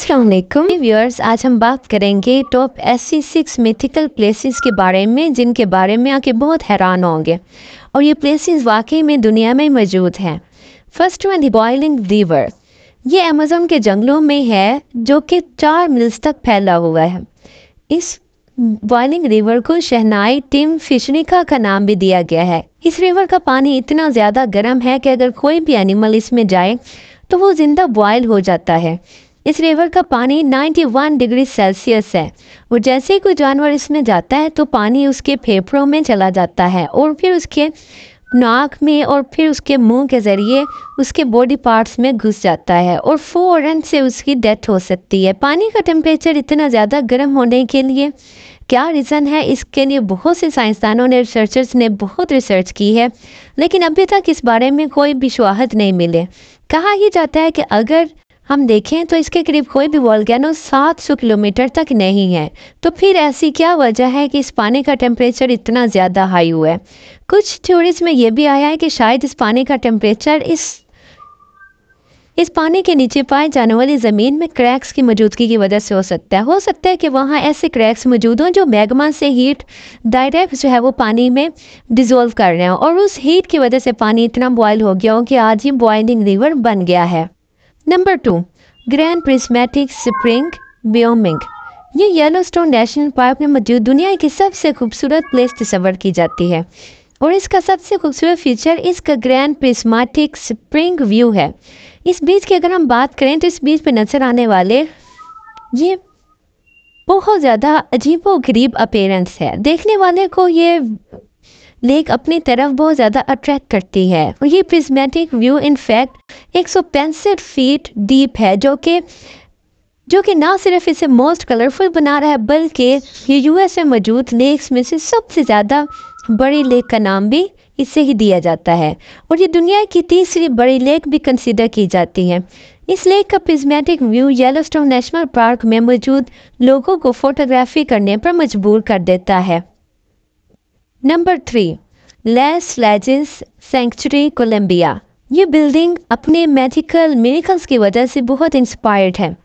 Aslam viewers आज हम बात करेंगे टॉप एसी सिक्स मिथिकल प्लेसेस के बारे में जिनके बारे में आके बहुत हैरान होंगे और ये प्लेसेस वाकई में दुनिया में मौजूद हैं first one the boiling river ये अमेजोन के जंगलों में है जो कि चार मिल्स तक फैला हुआ है इस बॉयलिंग रिवर को शहनाई टिम फिशनिका का नाम भी दिया गया है इस रिवर का पानी इतना ज़्यादा गर्म है कि अगर कोई भी एनिमल इसमें जाए तो वो ज़िंदा बॉयल हो जाता है इस रिवर का पानी 91 डिग्री सेल्सियस है और जैसे ही कोई जानवर इसमें जाता है तो पानी उसके फेफड़ों में चला जाता है और फिर उसके नाक में और फिर उसके मुंह के ज़रिए उसके बॉडी पार्ट्स में घुस जाता है और फ़ौरन से उसकी डेथ हो सकती है पानी का टेम्परेचर इतना ज़्यादा गर्म होने के लिए क्या रीज़न है इसके लिए बहुत से साइंसदानों ने रिसर्चर्स ने बहुत रिसर्च की है लेकिन अभी तक इस बारे में कोई भी शवाहत नहीं मिले कहा ही जाता है कि अगर हम देखें तो इसके करीब कोई भी वॉलगैनो 700 किलोमीटर तक नहीं है तो फिर ऐसी क्या वजह है कि इस पानी का टेम्परेचर इतना ज़्यादा हाई हुआ है कुछ थ्योरीज में ये भी आया है कि शायद इस पानी का टेम्परेचर इस इस पानी के नीचे पाए जाने वाली ज़मीन में क्रैक्स की मौजूदगी की वजह से हो सकता है हो सकता है कि वहाँ ऐसे क्रैक्स मौजूद हों जो मैग्मा से हीट डायरेक्ट जो है वो पानी में डिज़ोल्व कर रहे हों और उस हीट की वजह से पानी इतना बॉयल हो गया हो कि आज ही बॉइलिंग रिवर बन गया है number two grand prismatic spring Wyoming ये येलोस्टोन नेशनल पार्क में मौजूद दुनिया की सबसे खूबसूरत प्लेस तस्वर की जाती है और इसका सबसे खूबसूरत फीचर इसका ग्रैंड प्रिस्मेटिक स्प्रिंग व्यू है इस बीच की अगर हम बात करें तो इस बीच पर नज़र आने वाले ये बहुत ज़्यादा अजीबो गरीब अपेरेंस है देखने वाले को ये लेक अपनी तरफ बहुत ज़्यादा अट्रैक्ट करती है और ये प्रिजमेटिक व्यू इनफैक्ट एक सौ पैंसठ फीट डीप है जो कि जो कि ना सिर्फ इसे मोस्ट कलरफुल बना रहा है बल्कि ये यूएस में मौजूद लेक्स में से सबसे ज़्यादा बड़ी लेक का नाम भी इसे ही दिया जाता है और ये दुनिया की तीसरी बड़ी लेक भी कंसिडर की जाती है इस लेक का prismatic view Yellowstone National Park में मौजूद लोगों को फोटोग्राफी करने पर मजबूर कर देता है number three Las Lajas sanctuary Colombia ये बिल्डिंग अपने मेडिकल मेरिकल्स की वजह से बहुत इंस्पायर्ड है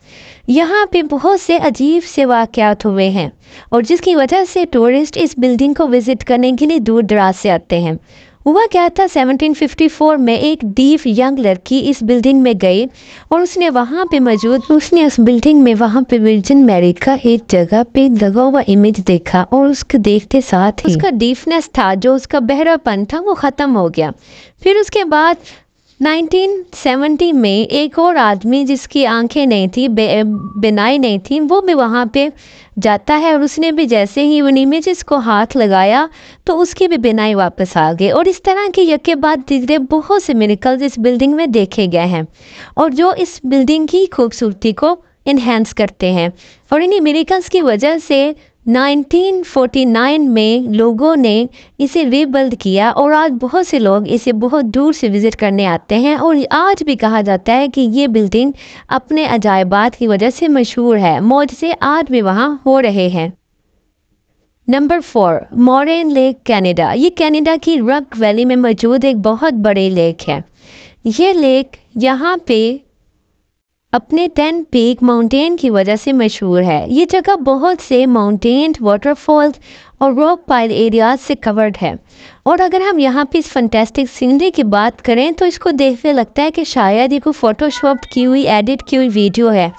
यहाँ पे बहुत से अजीब से वाक़ात हुए हैं और जिसकी वजह से टूरिस्ट इस बिल्डिंग को विज़िट करने के लिए दूर दराज से आते हैं हुआ क्या था 1754 में एक डीप यंग लड़की इस बिल्डिंग में गई और उसने वहाँ पे मौजूद उसने उस बिल्डिंग में वहाँ पे विर्जन मैरी का एक जगह पे लगा हुआ इमेज देखा और उसको देखते साथ ही उसका डीपनेस था जो उसका बहरापन था वो ख़त्म हो गया फिर उसके बाद 1970 में एक और आदमी जिसकी आंखें नहीं थी बिनाई नहीं थी वो भी वहाँ पे जाता है और उसने भी जैसे ही उन इमेजेस को हाथ लगाया तो उसकी भी बिनाई वापस आ गई और इस तरह के यके बाद धीरे बहुत से मेरिकल्स इस बिल्डिंग में देखे गए हैं और जो इस बिल्डिंग की खूबसूरती को इन्हेंस करते हैं और इन्हीं मेरिकल्स की वजह से 1949 में लोगों ने इसे रेबल्ड किया और आज बहुत से लोग इसे बहुत दूर से विज़िट करने आते हैं और आज भी कहा जाता है कि ये बिल्डिंग अपने अजायबात की वजह से मशहूर है मौज से आज भी वहाँ हो रहे हैं number four Moraine Lake Canada ये कनाडा की रक वैली में मौजूद एक बहुत बड़े लेक है ये लेक यहाँ पे अपने टेन पीक माउंटेन की वजह से मशहूर है ये जगह बहुत से माउंटेन वाटरफॉल्स और रॉक पाइल एरियाज से कवर्ड है और अगर हम यहाँ पे इस फंटेस्टिक सीनरी की बात करें तो इसको देखते लगता है कि शायद ये कोई फ़ोटोशॉप की हुई एडिट की हुई वीडियो है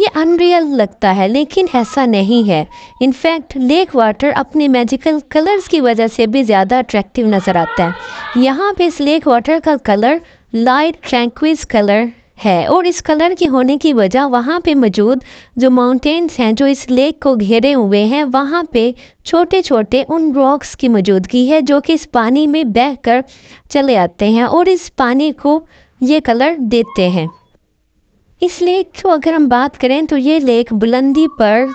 ये अनरियल लगता है लेकिन ऐसा नहीं है इनफैक्ट लेक वाटर अपने मैजिकल कलर्स की वजह से भी ज़्यादा अट्रैक्टिव नज़र आता है यहाँ पे इस लेक वाटर का कलर लाइट ट्रैंक्विज कलर है और इस कलर के होने की वजह वहाँ पे मौजूद जो माउंटेन्स हैं जो इस लेक को घेरे हुए हैं वहाँ पे छोटे छोटे उन रॉक्स की मौजूदगी है जो कि इस पानी में बह कर चले आते हैं और इस पानी को ये कलर देते हैं इस लेक को अगर हम बात करें तो ये लेक बुलंदी पर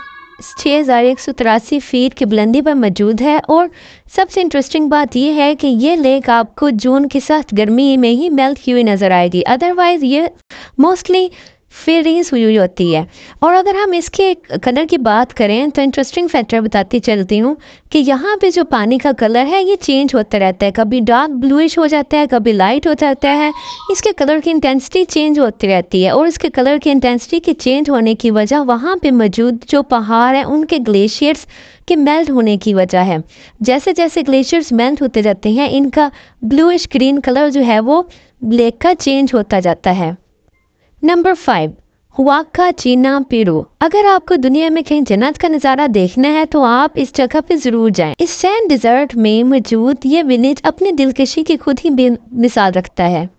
छः हज़ार एक सौ तिरासी फीट की बुलंदी पर मौजूद है और सबसे इंटरेस्टिंग बात यह है कि ये लेक आपको जून के साथ गर्मी में ही मेल्ट हुई नज़र आएगी अदरवाइज़ ये मोस्टली फीलिंग्स हुई होती है और अगर हम इसके कलर की बात करें तो इंटरेस्टिंग फैक्टर बताती चलती हूँ कि यहाँ पे जो पानी का कलर है ये चेंज होता रहता है कभी डार्क ब्लूइश हो जाता है कभी लाइट हो जाता है इसके कलर की इंटेंसिटी चेंज होती रहती है और इसके कलर की इंटेंसिटी के चेंज होने की वजह वहाँ पर मौजूद जो पहाड़ हैं उनके ग्लेशियर्स के मेल्ट होने की वजह है जैसे जैसे ग्लेशियर्स मेल्ट होते जाते हैं इनका ब्लूइश ग्रीन कलर जो है वो ब्लैक का चेंज होता जाता है नंबर फाइव हुआका चीना पेरू अगर आपको दुनिया में कहीं जन्नत का नज़ारा देखना है तो आप इस जगह पे ज़रूर जाएं। इस सैन डिजर्ट में मौजूद ये विलेज अपने दिलकशी की खुद ही मिसाल रखता है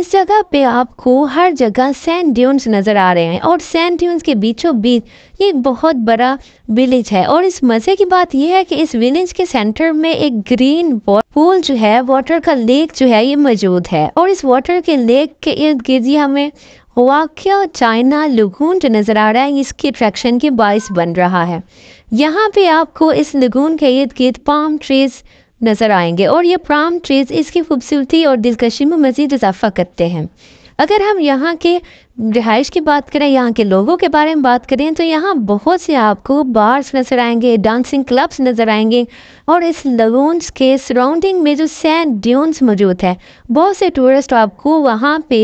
इस जगह पे आपको हर जगह सैन ड्यून्स नज़र आ रहे हैं और सैन ड्यून्स के बीचों बीच ये एक बहुत बड़ा विलेज है और इस मज़े की बात यह है कि इस विलेज के सेंटर में एक ग्रीन पूल जो है वाटर का लेक जो है ये मौजूद है और इस वाटर के लेक के इर्द गिर्द हमें वाक्य चाइना लगून जो नज़र आ रहा है इसकी अट्रैक्शन के बायस बन रहा है यहाँ पे आपको इस लगून के इर्द गिर्द पाम ट्रीज़ नज़र आएंगे और ये पाम ट्रीज़ इसकी खूबसूरती और दिलकशी में मज़ीद इजाफा करते हैं अगर हम यहाँ के रिहाइश की बात करें यहाँ के लोगों के बारे में बात करें तो यहाँ बहुत से आपको बार्स नज़र आएंगे डांसिंग क्लब्स नज़र आएंगे और इस लगोन्स के सराउंडिंग में जो सैंड ड्यून्स मौजूद है बहुत से टूरिस्ट आपको वहाँ पे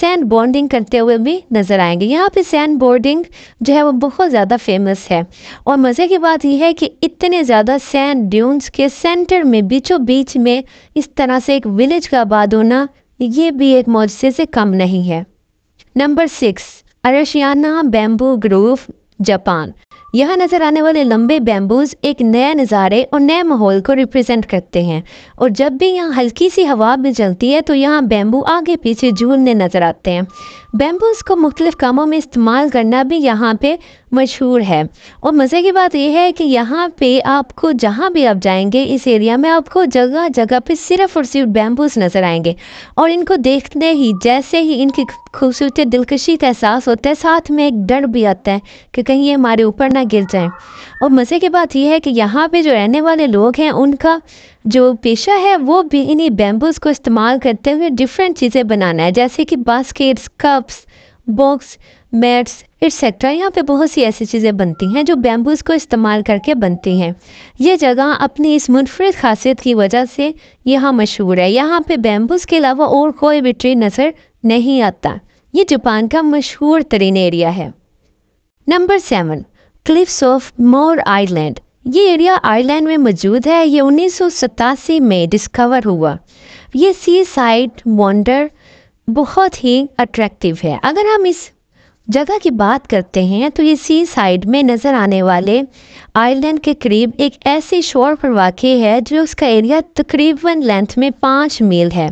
सैंड बोर्डिंग करते हुए भी नज़र आएंगे यहाँ पे सैंड बोर्डिंग जो है वो बहुत ज़्यादा फेमस है और मज़े की बात यह है कि इतने ज़्यादा सैंड ड्यून्स के सेंटर में बीचों बीच में इस तरह से एक विलेज का आबाद होना ये भी एक मौजे से कम नहीं है number six Arashiyama bamboo grove Japan यहाँ नज़र आने वाले लंबे बैम्बूज एक नए नज़ारे और नए माहौल को रिप्रेजेंट करते हैं और जब भी यहाँ हल्की सी हवा में चलती है तो यहाँ बैम्बू आगे पीछे झूलने नज़र आते हैं बैम्बूस को मुख्तलिफ़ कामों में इस्तेमाल करना भी यहाँ पे मशहूर है और मज़े की बात यह है कि यहाँ पे आपको जहाँ भी आप जाएंगे इस एरिया में आपको जगह जगह पे सिर्फ और सिर्फ बैम्बूस नज़र आएंगे और इनको देखते ही जैसे ही इनकी खूबसूरती दिलकशी का एहसास होता है साथ में एक डर भी आता है कि कहीं ये हमारे ऊपर ना गिर जाए और मज़े की बात यह है कि यहाँ पर जो रहने वाले लोग हैं उनका जो पेशा है वो भी इन्हीं बैम्बूज़ को इस्तेमाल करते हुए डिफरेंट चीज़ें बनाना है जैसे कि baskets cups box mats etcetera यहाँ पे बहुत सी ऐसी चीज़ें बनती हैं जो बैम्बूज़ को इस्तेमाल करके बनती हैं ये जगह अपनी इस मुनफरद खासियत की वजह से यहाँ मशहूर है यहाँ पे बैम्बूज़ के अलावा और कोई भी ट्री नज़र नहीं आता ये जापान का मशहूर तरीन एरिया है number seven cliffs of Moher island ये एरिया आयरलैंड में मौजूद है ये उन्नीस में डिस्कवर हुआ ये सी साइड वॉन्डर बहुत ही अट्रैक्टिव है अगर हम इस जगह की बात करते हैं तो ये सी साइड में नज़र आने वाले आयरलैंड के करीब एक ऐसे शोर पर वाक़ है जो उसका एरिया तकरीबन लेंथ में पाँच मील है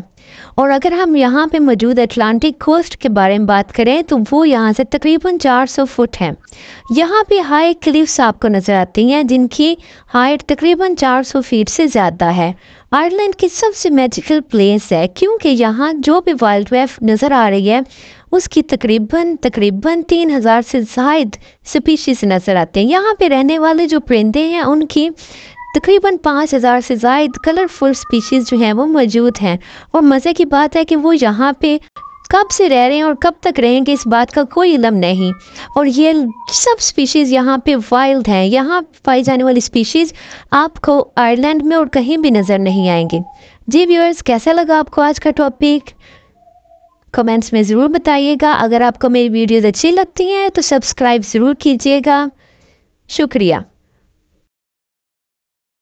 और अगर हम यहाँ पे मौजूद अटलांटिक कोस्ट के बारे में बात करें तो वो यहाँ से तकरीबन 400 फुट है यहाँ पे हाई क्लिफ्स आपको नज़र आती हैं जिनकी हाइट तकरीबन 400 फीट से ज़्यादा है आयरलैंड की सबसे मैजिकल प्लेस है क्योंकि यहाँ जो भी वाइल्ड लाइफ नज़र आ रही है उसकी तकरीबन तकरीबन तीन हज़ार से जायद स्पीशीज नज़र आते हैं यहाँ पे रहने वाले जो परिंदे हैं उनकी तकरीबन पाँच हज़ार से जायद कलरफुल स्पीशीज़ जो हैं वो मौजूद हैं और मज़े की बात है कि वो यहाँ पे कब से रह रहे हैं और कब तक रहेंगे इस बात का कोई इलम नहीं और ये सब स्पीशीज़ यहाँ पे वाइल्ड हैं यहाँ पाई जाने वाली स्पीशीज़ आपको आयरलैंड में और कहीं भी नज़र नहीं आएंगी जी व्यूअर्स कैसा लगा आपको आज का टॉपिक कमेंट्स में ज़रूर बताइएगा अगर आपको मेरी वीडियोज़ अच्छी लगती हैं तो सब्सक्राइब ज़रूर कीजिएगा शुक्रिया